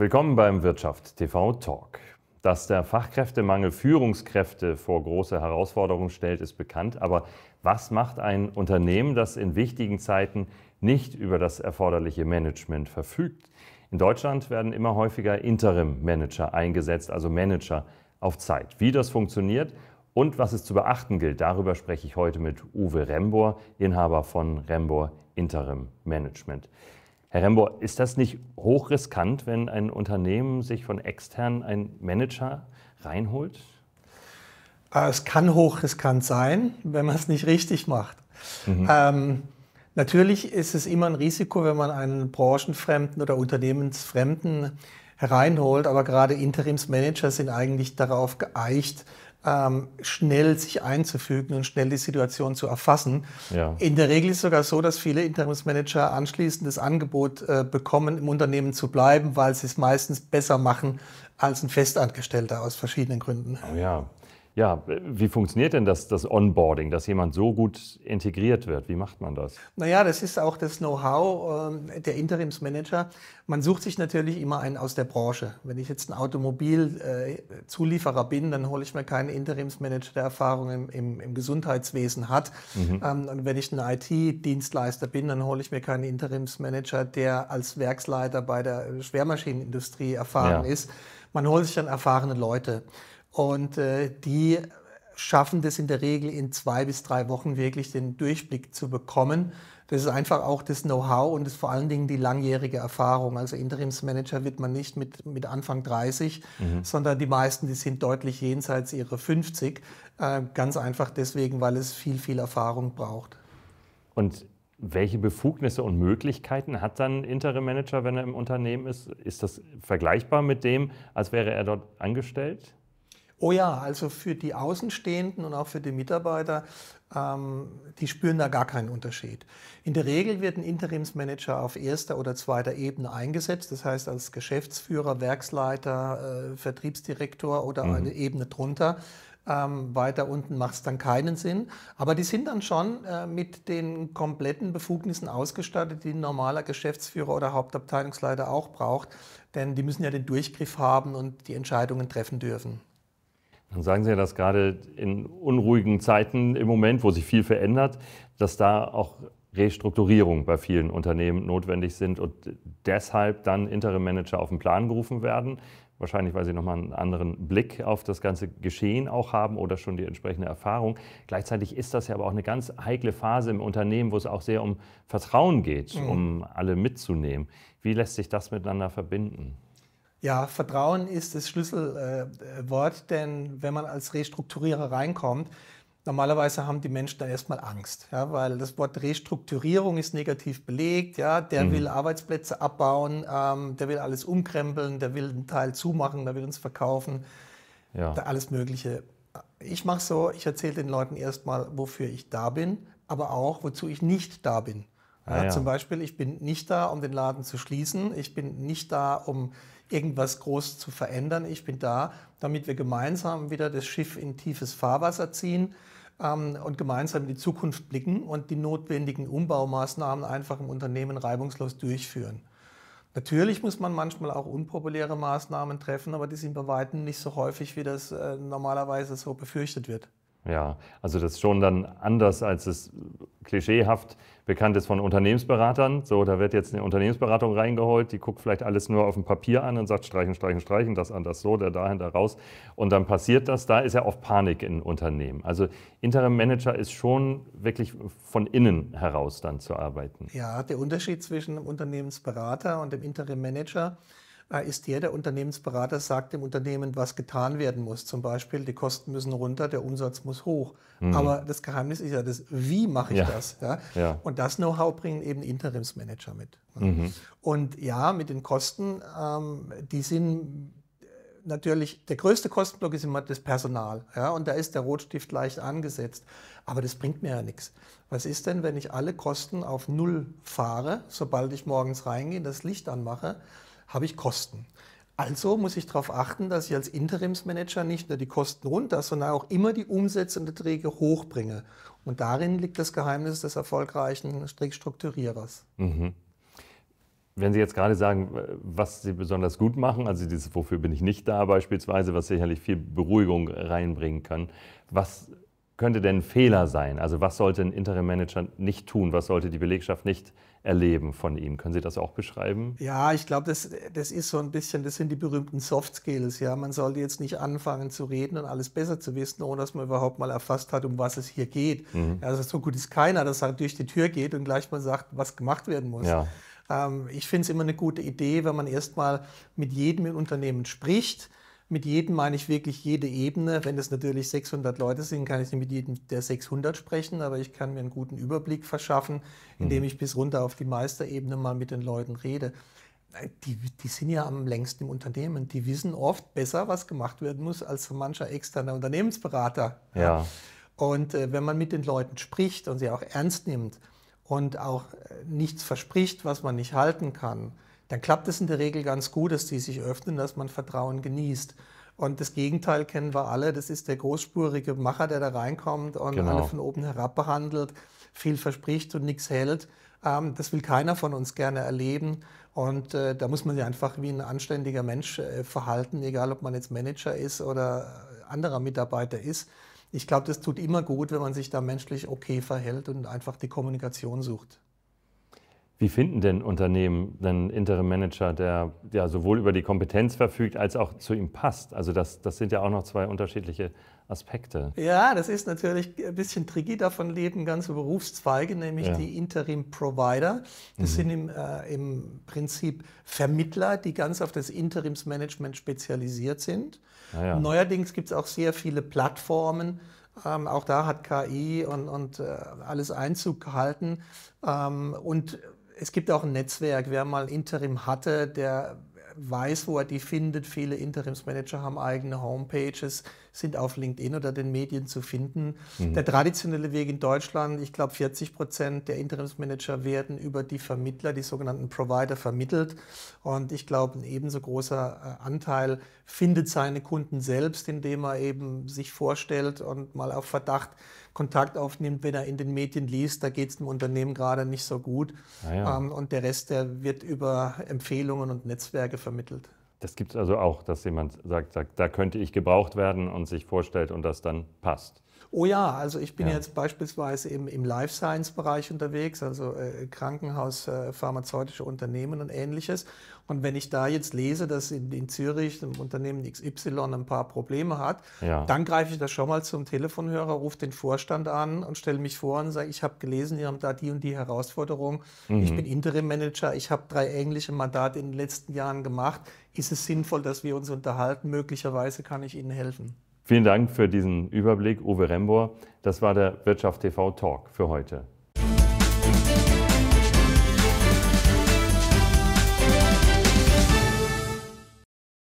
Willkommen beim Wirtschaft TV Talk. Dass der Fachkräftemangel Führungskräfte vor große Herausforderungen stellt, ist bekannt. Aber was macht ein Unternehmen, das in wichtigen Zeiten nicht über das erforderliche Management verfügt? In Deutschland werden immer häufiger Interim-Manager eingesetzt, also Manager auf Zeit. Wie das funktioniert und was es zu beachten gilt, darüber spreche ich heute mit Uwe Rembor, Inhaber von Rembor Interim Management. Herr Rembo, ist das nicht hochriskant, wenn ein Unternehmen sich von extern einen Manager reinholt? Ah, es kann hochriskant sein, wenn man es nicht richtig macht. Mhm. Ähm, natürlich ist es immer ein Risiko, wenn man einen branchenfremden oder unternehmensfremden hereinholt, aber gerade Interimsmanager sind eigentlich darauf geeicht, ähm, schnell sich einzufügen und schnell die Situation zu erfassen. Ja. In der Regel ist es sogar so, dass viele Interimsmanager anschließend das Angebot äh, bekommen, im Unternehmen zu bleiben, weil sie es meistens besser machen als ein Festangestellter aus verschiedenen Gründen. Oh ja, ja, wie funktioniert denn das, das Onboarding, dass jemand so gut integriert wird? Wie macht man das? Naja, das ist auch das Know-how äh, der Interimsmanager. Man sucht sich natürlich immer einen aus der Branche. Wenn ich jetzt ein Automobilzulieferer äh, bin, dann hole ich mir keinen Interimsmanager, der Erfahrung im, im, im Gesundheitswesen hat. Mhm. Ähm, und wenn ich ein IT-Dienstleister bin, dann hole ich mir keinen Interimsmanager, der als Werksleiter bei der Schwermaschinenindustrie erfahren ja. ist. Man holt sich dann erfahrene Leute. Und äh, die schaffen das in der Regel in zwei bis drei Wochen wirklich den Durchblick zu bekommen. Das ist einfach auch das Know-how und das vor allen Dingen die langjährige Erfahrung. Also Interimsmanager wird man nicht mit, mit Anfang 30, mhm. sondern die meisten, die sind deutlich jenseits ihrer 50. Äh, ganz einfach deswegen, weil es viel, viel Erfahrung braucht. Und welche Befugnisse und Möglichkeiten hat dann Interim Manager, wenn er im Unternehmen ist? Ist das vergleichbar mit dem, als wäre er dort angestellt? Oh ja, also für die Außenstehenden und auch für die Mitarbeiter, ähm, die spüren da gar keinen Unterschied. In der Regel wird ein Interimsmanager auf erster oder zweiter Ebene eingesetzt, das heißt als Geschäftsführer, Werksleiter, äh, Vertriebsdirektor oder mhm. eine Ebene drunter. Ähm, weiter unten macht es dann keinen Sinn. Aber die sind dann schon äh, mit den kompletten Befugnissen ausgestattet, die ein normaler Geschäftsführer oder Hauptabteilungsleiter auch braucht. Denn die müssen ja den Durchgriff haben und die Entscheidungen treffen dürfen. Dann sagen Sie ja, dass gerade in unruhigen Zeiten im Moment, wo sich viel verändert, dass da auch Restrukturierung bei vielen Unternehmen notwendig sind und deshalb dann Interim-Manager auf den Plan gerufen werden. Wahrscheinlich, weil sie nochmal einen anderen Blick auf das ganze Geschehen auch haben oder schon die entsprechende Erfahrung. Gleichzeitig ist das ja aber auch eine ganz heikle Phase im Unternehmen, wo es auch sehr um Vertrauen geht, mhm. um alle mitzunehmen. Wie lässt sich das miteinander verbinden? Ja, Vertrauen ist das Schlüsselwort, denn wenn man als Restrukturierer reinkommt, normalerweise haben die Menschen da erstmal Angst, ja, weil das Wort Restrukturierung ist negativ belegt. Ja, der mhm. will Arbeitsplätze abbauen, ähm, der will alles umkrempeln, der will einen Teil zumachen, der will uns verkaufen, ja. alles Mögliche. Ich mache so, ich erzähle den Leuten erstmal, wofür ich da bin, aber auch, wozu ich nicht da bin. Ja, ja. Zum Beispiel, ich bin nicht da, um den Laden zu schließen. Ich bin nicht da, um irgendwas groß zu verändern. Ich bin da, damit wir gemeinsam wieder das Schiff in tiefes Fahrwasser ziehen ähm, und gemeinsam in die Zukunft blicken und die notwendigen Umbaumaßnahmen einfach im Unternehmen reibungslos durchführen. Natürlich muss man manchmal auch unpopuläre Maßnahmen treffen, aber die sind bei weitem nicht so häufig, wie das äh, normalerweise so befürchtet wird. Ja, also das ist schon dann anders, als es klischeehaft bekannt ist von Unternehmensberatern. So, da wird jetzt eine Unternehmensberatung reingeholt, die guckt vielleicht alles nur auf dem Papier an und sagt, streichen, streichen, streichen, das anders so, der dahin, da raus. Und dann passiert das, da ist ja oft Panik in Unternehmen. Also Interim Manager ist schon wirklich von innen heraus dann zu arbeiten. Ja, der Unterschied zwischen dem Unternehmensberater und dem Interim Manager ist, Ah, ist der, der Unternehmensberater sagt dem Unternehmen, was getan werden muss. Zum Beispiel, die Kosten müssen runter, der Umsatz muss hoch. Mhm. Aber das Geheimnis ist ja das, wie mache ich ja. das? Ja? ja? Und das Know-how bringen eben Interimsmanager mit. Mhm. Und ja, mit den Kosten, ähm, die sind äh, natürlich, der größte Kostenblock ist immer das Personal. Ja, und da ist der Rotstift leicht angesetzt. Aber das bringt mir ja nichts. Was ist denn, wenn ich alle Kosten auf Null fahre, sobald ich morgens reingehe, das Licht anmache? habe ich Kosten. Also muss ich darauf achten, dass ich als Interimsmanager nicht nur die Kosten runter, sondern auch immer die Umsätze und Erträge hochbringe. Und darin liegt das Geheimnis des erfolgreichen Strukturierers. Mhm. Wenn Sie jetzt gerade sagen, äh, was Sie besonders gut machen, also dieses Wofür bin ich nicht da beispielsweise, was sicherlich viel Beruhigung reinbringen kann, was könnte denn ein Fehler sein? Also was sollte ein Interim-Manager nicht tun? Was sollte die Belegschaft nicht erleben von ihm? Können Sie das auch beschreiben? Ja, ich glaube, das, das ist so ein bisschen, das sind die berühmten Soft Skills. Ja? Man sollte jetzt nicht anfangen zu reden und alles besser zu wissen, ohne dass man überhaupt mal erfasst hat, um was es hier geht. Mhm. Also so gut ist keiner, dass er durch die Tür geht und gleich mal sagt, was gemacht werden muss. Ja. Ähm, ich finde es immer eine gute Idee, wenn man erst mal mit jedem Unternehmen spricht mit jedem meine ich wirklich jede Ebene. Wenn es natürlich 600 Leute sind, kann ich nicht mit jedem der 600 sprechen, aber ich kann mir einen guten Überblick verschaffen, indem mhm. ich bis runter auf die Meisterebene mal mit den Leuten rede. Äh, die, die sind ja am längsten im Unternehmen. Die wissen oft besser, was gemacht werden muss, als so mancher externer Unternehmensberater. Ja. Und äh, wenn man mit den Leuten spricht und sie auch ernst nimmt und auch äh, nichts verspricht, was man nicht halten kann, dann klappt es in der Regel ganz gut, dass die sich öffnen, dass man Vertrauen genießt. Und das Gegenteil kennen wir alle, das ist der großspurige Macher, der da reinkommt und genau. alle von oben herab behandelt, viel verspricht und nichts hält. Ähm, das will keiner von uns gerne erleben. Und äh, da muss man sich einfach wie ein anständiger Mensch äh, verhalten, egal ob man jetzt Manager ist oder anderer Mitarbeiter ist. Ich glaube, das tut immer gut, wenn man sich da menschlich okay verhält und einfach die Kommunikation sucht. Wie finden denn Unternehmen einen Interim Manager, der ja sowohl über die Kompetenz verfügt, als auch zu ihm passt? Also das, das sind ja auch noch zwei unterschiedliche Aspekte. Ja, das ist natürlich ein bisschen tricky. Davon leben ganze Berufszweige, nämlich ja. die Interim Provider. Das mhm. sind im, äh, im, Prinzip Vermittler, die ganz auf das Interimsmanagement spezialisiert sind. Ah, ja. Neuerdings gibt es auch sehr viele Plattformen, ähm, auch da hat KI und, und äh, alles Einzug gehalten. Ähm, und es gibt auch ein Netzwerk. Wer mal Interim hatte, der weiß, wo er die findet. Viele Interimsmanager haben eigene Homepages, sind auf LinkedIn oder den Medien zu finden. Mhm. Der traditionelle Weg in Deutschland, ich glaube 40 Prozent der Interimsmanager werden über die Vermittler, die sogenannten Provider vermittelt. Und ich glaube, ein ebenso großer äh, Anteil findet seine Kunden selbst, indem er eben sich vorstellt und mal auf Verdacht Kontakt aufnimmt, wenn er in den Medien liest, da geht es dem Unternehmen gerade nicht so gut. Ah ja. Ähm, und der Rest, der wird über Empfehlungen und Netzwerke vermittelt vermittelt. Das gibt es also auch, dass jemand sagt, sagt, da könnte ich gebraucht werden und sich vorstellt und das dann passt. Oh ja, also ich bin ja. jetzt beispielsweise im, im Life Science-Bereich unterwegs, also äh, Krankenhaus, äh, pharmazeutische Unternehmen und ähnliches. Und wenn ich da jetzt lese, dass in, in Zürich ein Unternehmen XY ein paar Probleme hat, ja. dann greife ich da schon mal zum Telefonhörer, rufe den Vorstand an und stelle mich vor und sage, ich habe gelesen, die haben da die und die Herausforderung. Mhm. Ich bin Interim-Manager, ich habe drei ähnliche Mandate in den letzten Jahren gemacht. Ist es sinnvoll, dass wir uns unterhalten? Möglicherweise kann ich Ihnen helfen. Vielen Dank für diesen Überblick, Uwe Rembor. Das war der Wirtschaft TV Talk für heute.